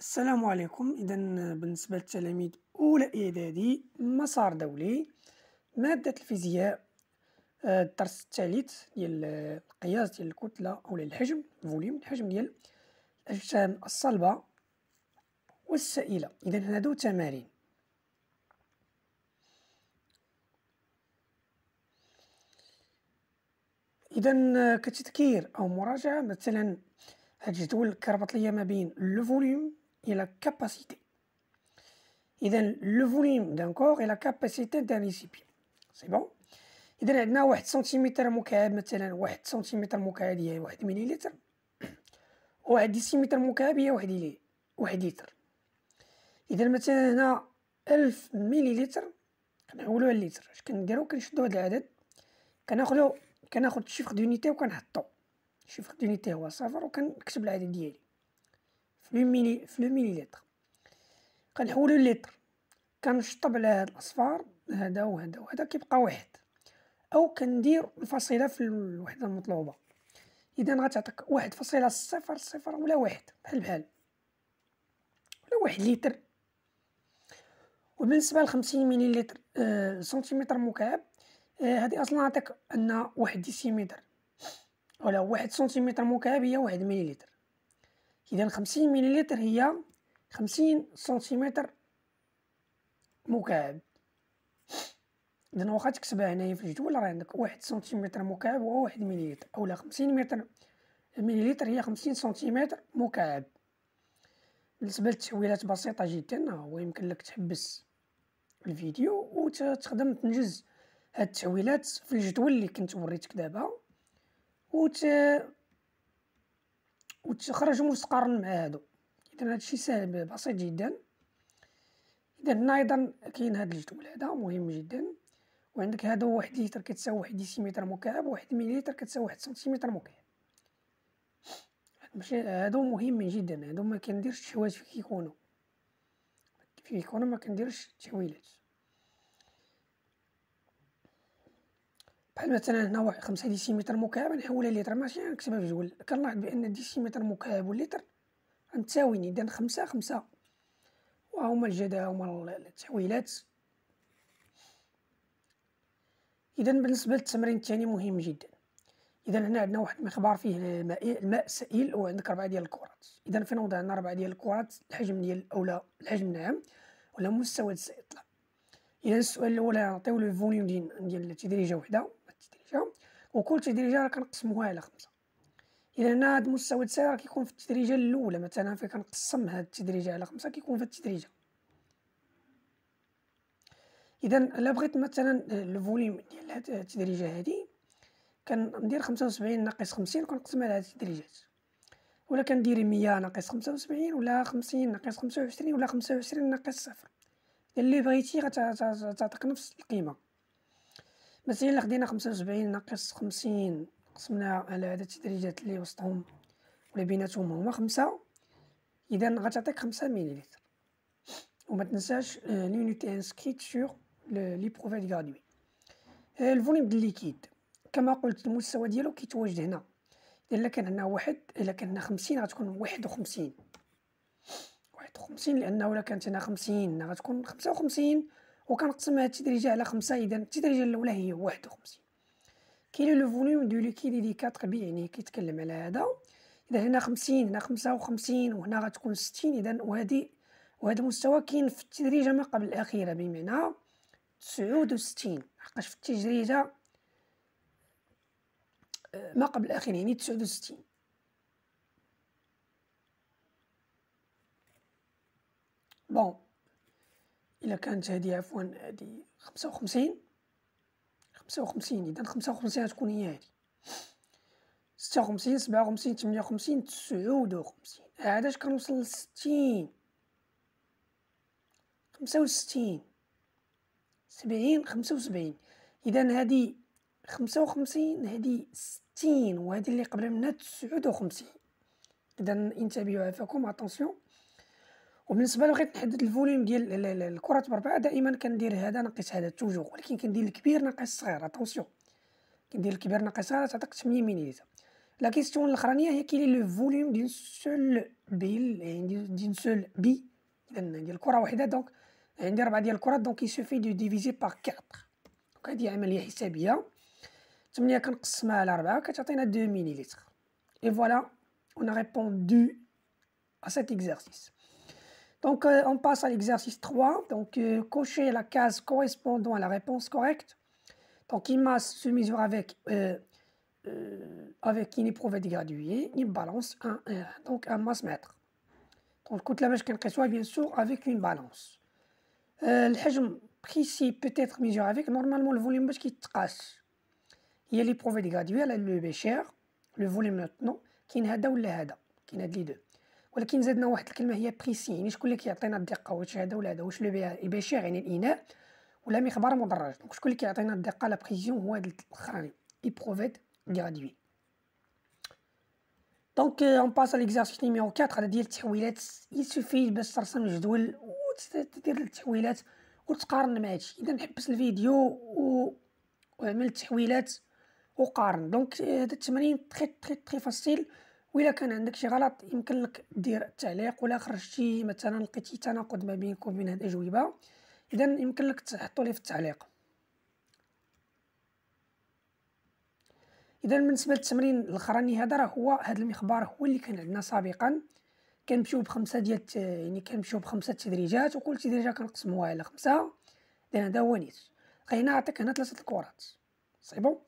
السلام عليكم اذا بالنسبه للتلاميذ اولى اعدادي مسار دولي ماده الفيزياء آه، الدرس الثالث ديال القياس ديال الكتله او الحجم فوليوم الحجم ديال الاجسام الصلبه والسائله اذا هادو تمارين اذا كتذكير او مراجعه مثلا هاد الجدول كربط ليا ما بين لو فوليوم et la capacité. إذا فوليم دان كور هي لا كاباسيتي دان ريسيبيان سي بون إذا عندنا واحد سنتيمتر مكعب مثلا واحد سنتيمتر مكعب هي واحد مليليتر واحد ديسيمتر مكعب هي واحد لي واحد لتر إذا مثلا هنا ألف مليليتر كنحولو على لتر اش كنديرو كنشدو هاد العدد كناخدو كناخد شيفر دونيتي وكنحطو شيفر دونيتي هو صفر وكنكتب العدد ديالي في الميلي في مليليتر كنحولو لتر كنشطب على هاد الاصفار هذا وهذا وهذا كيبقى واحد او كندير الفصيله في الوحده المطلوبه اذا غتعطيك واحد فصيلة صفر صفر ولا واحد بحال بحال ولا واحد لتر وبالنسبه لخمسين مليلتر آه سنتيمتر مكعب آه، هادي اصلا عطيك ان واحد ديسيمتر ولا واحد سنتيمتر مكعب هي واحد مليلتر إذا خمسين مليلتر هي خمسين سنتيمتر مكعب إذا واخا تكتبها هنايا في الجدول راه عندك واحد سنتيمتر مكعب هو واحد مليلتر أولا خمسين متر مليلتر هي خمسين سنتيمتر مكعب بالنسبة للتحويلات بسيطة جدا هو يمكن لك تحبس الفيديو وتخدم تنجز هاد التحويلات في الجدول اللي كنت وريتك دابا وت وتخرجهم وتقارن مع هادو اذا هادشي سهل بسيط جدا اذا هنا ايضا كاين هاد الجدول هذا مهم جدا وعندك هذا هو واحد لتر كتساوي واحد ديسيمتر مكعب واحد مليلتر كتساوي واحد سنتيمتر مكعب ماشي هادو مهمين جدا هادو ما كنديرش التحويلات فين كيكونوا فين كيكونوا ما كنديرش التحويلات بحال مثلا هنا واحد خمسة ديسيمتر مكعب نحولها لتر ماشي غنكتبها في جول كنلاحظ بان الديسيمتر مكعب واللتر غنتساويين اذا خمسة خمسة وهما الجدا هما التحويلات اذا بالنسبه للتمرين الثاني مهم جدا اذا هنا عندنا واحد المخبار فيه الماء الماء سائل وعندك ربعه ديال الكرات اذا فين وضعنا ربعه ديال الكرات الحجم ديال أولا الحجم نعم ولا مستوى السائل اذا السؤال الاول غنعطيو لو فوليوم ديال ديال تدريجه وحده وكل تدريجه راه كنقسموها على خمسه الى هنا هاد المستوى التساوي راه كيكون في التدريجه الاولى مثلا فين كنقسم هاد التدريجه على خمسه كيكون في التدريجه اذا الا بغيت مثلا الفوليوم ديال هاد التدريجه هادي كندير خمسة وسبعين ناقص خمسين وكنقسمها على هاد التدريجات ولا كندير مية ناقص خمسة وسبعين ولا خمسين ناقص خمسة وعشرين ولا خمسة وعشرين ناقص صفر اللي بغيتي غتعطيك نفس القيمه مثلا إلا خدينا خمسة وسبعين ناقص خمسين قسمناها على عدد التدريجات اللي وسطهم ولا بيناتهم هما خمسة إذا غتعطيك خمسة مليلتر وما تنساش لونيتي انسكريت سور لي بروفيت غرادوي الفوليم ديال ليكيد كما قلت المستوى ديالو كيتواجد هنا الا كان هنا واحد الا كان هنا خمسين غتكون واحد وخمسين واحد وخمسين لانه الا كانت هنا خمسين غتكون خمسة وخمسين وكنقسمها التدريجة على خمسة إذا التدريجة الأولى هي واحد وخمسين كاين لو فوليوم دو ليكيد دي كاتر بي يعني كيتكلم على هذا إذا هنا خمسين هنا خمسة وخمسين وهنا غتكون ستين إذا وهادي وهذا المستوى كاين في التدريجة ما قبل الأخيرة بمعنى تسعود وستين حقاش في التدريجة آه، ما قبل الأخيرة يعني تسعود وستين بون إلا كانت هادي عفوا هادي خمسة وخمسين خمسة وخمسين إذا خمسة وخمسين غتكون هي هادي ستة وخمسين سبعة وخمسين تمنية وخمسين تسعود وخمسين عاداش كنوصل لستين خمسة وستين سبعين خمسة وسبعين إذا هادي خمسة وخمسين هادي ستين وهادي اللي قبل منها تسعود وخمسين إذا انتبهوا عفاكم أتونسيون وبالنسبه لو بغيت نحدد الفوليوم ديال الكرات بربعه دائما كندير هذا ناقص هذا توجو ولكن كندير الكبير ناقص الصغير اتونسيون كندير الكبير ناقص الصغير تعطيك 8 مليليتر لا كيستيون الاخرانيه هي كيلي لو فوليوم ديال سول بيل يعني ديال سول بي ديال الكره واحده دونك عندي ربعه ديال الكرات دونك يسوفي دو ديفيزي باغ 4 دونك هذه عمليه حسابيه 8 كنقسمها على 4 كتعطينا 2 مليليتر اي فوالا اون ريبوندو ا سيت اكزرسيس Donc, euh, on passe à l'exercice 3. Donc, euh, cocher la case correspondant à la réponse correcte. Donc, il masse se mesure avec, euh, avec une épreuve dégraduée, une balance, un, donc un masse-mètre. Donc, coûte la mèche soit bien sûr, avec une balance. le hajm précis peut être mesuré avec, normalement, le volume de qui trace. Il y a l'épreuve dégraduée, elle le bécher, le volume maintenant, qui pas ou le qui est les deux. ولكن زادنا واحد الكلمه هي بريسي يعني شكون اللي كيعطينا الدقه واش هذا ولا هذا واش البشير يعني الاناء ولا مخبار مدرج دونك شكون اللي كيعطينا الدقه لا بريسيون هو هذا الاخراني ايبروفيت غرادوي دونك اون باس على ليكزارسيس نيميرو 4 هذا ديال التحويلات يسوفي باش ترسم جدول وتدير التحويلات وتقارن مع هادشي اذا نحبس الفيديو و وعمل التحويلات وقارن دونك آه، هذا التمرين تري تري تري فاسيل وإلا كان عندك شي غلط يمكن لك دير التعليق ولا خرجتي مثلا لقيتي تناقض ما بينك وبين هاد الأجوبة إذا يمكن لك تحطو لي في التعليق إذا بالنسبة للتمرين الأخراني هذا راه هو هاد المخبار هو اللي كان عندنا سابقا كنمشيو بخمسة ديال يعني كنمشيو بخمسة تدريجات وكل تدريجة كنقسموها على خمسة إذا هذا هو نيت لقينا عطيك هنا ثلاثة الكرات صعيبو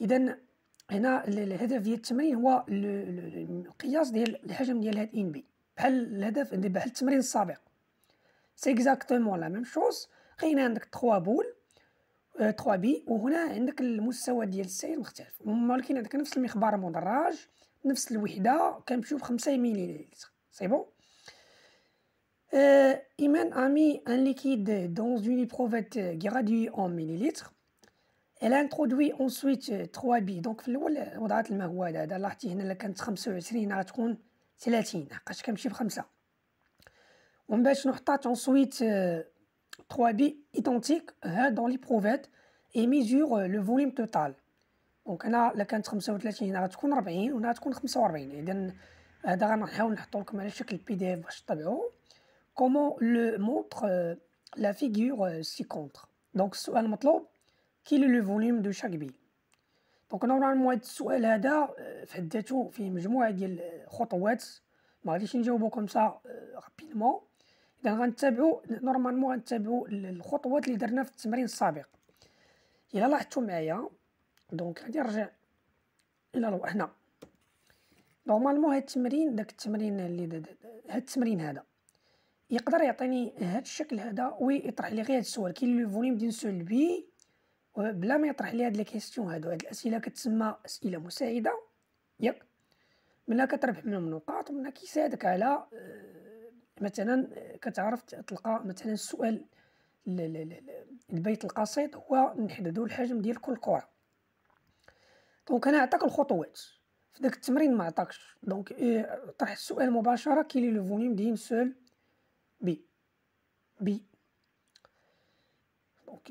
إذا هنا الهدف ديال التمرين هو القياس ديال الحجم ديال هاد ان بي بحال الهدف بحال التمرين السابق سي اكزاكتومون لا ميم شوز خلينا عندك 3 بول 3 بي وهنا عندك المستوى ديال السير مختلف ولكن عندك نفس المخبار المدرج نفس الوحده كنمشيو ب 5 مليلتر سي بون Euh, ايمان a ان ليكيد liquide dans une éprouvette اون en elle a introduit ensuite 3B euh, donc في الاول وضعت المهول هذا لاحظتي هنا كانت 25 غتكون 30 لحقاش كنمشي بخمسة ومن باش نحطات ensuite 3B آه، identique ها dans l'éprouvette et mesure euh, le volume total دونك هنا لا كانت 35 هنا غتكون 40 وهنا غتكون 45 اذا هذا غنحاول نحطو لكم على شكل بي دي اف باش تطبعوه كومون لو مونتر لا فيغور سي كونتر دونك السؤال المطلوب كيلو لو فوليوم دو شاك بي دونك نورمالمون هاد السؤال هذا آه، في حد ذاته فيه مجموعه ديال الخطوات ما غاديش نجاوبو كومسا رابيدمون آه، اذا غنتبعو نورمالمون غنتبعو الخطوات اللي درنا في التمرين السابق الا لاحظتو معايا دونك غادي نرجع الى لو هنا نورمالمون هاد التمرين داك التمرين اللي دا دا هاد التمرين هذا يقدر يعطيني هاد الشكل هذا ويطرح لي غير هاد السؤال كاين لو فوليوم ديال سول بي بلا ما يطرح لي هاد لا كيسيون هادو هاد الاسئله كتسمى اسئله مساعده ياك منها كتربح منهم نقاط ومنها كيساعدك على آه، مثلا آه، كتعرف تلقى مثلا السؤال البيت القصيد هو نحددو الحجم ديال كل كره دونك انا عطاك الخطوات في داك التمرين ما عطاكش دونك آه، طرح السؤال مباشره كيلي لو فوليوم ديال سول بي بي دونك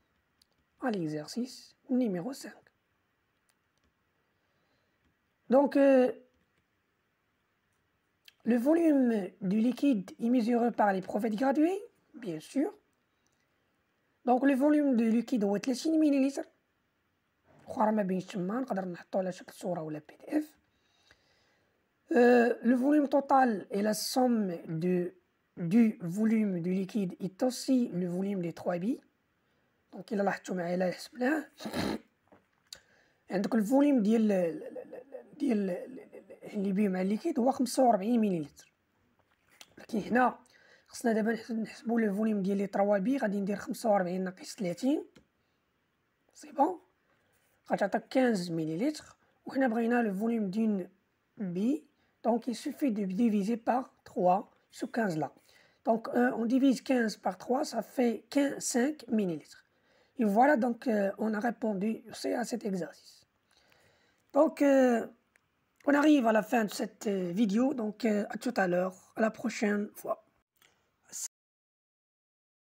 à l'exercice numéro 5. Donc, euh, le volume du liquide est mesuré par les prophètes gradués, bien sûr. Donc, le volume du liquide être 30 ml. le volume total et la somme de, du volume du liquide est aussi le volume des trois billes. دونك الا لاحظتوا معايا لا يحسب لها عندك الفوليوم ديال ديال اللي بيه مع الليكيد هو 45 مليلتر لكن هنا خصنا دابا نحسبوا الفوليوم ديال لي 3 بي غادي ندير 45 ناقص 30 سي بون غتعطيك 15 مليلتر وحنا بغينا الفوليوم دين بي دونك يسوفي suffit de diviser par 3 ce 15 là donc euh, on divise 15 par 3 ça 5 ml Et voilà, donc, euh, on a répondu à cet exercice. Donc, euh, on arrive à la fin de cette euh, vidéo. Donc, à tout à l'heure, à la prochaine fois.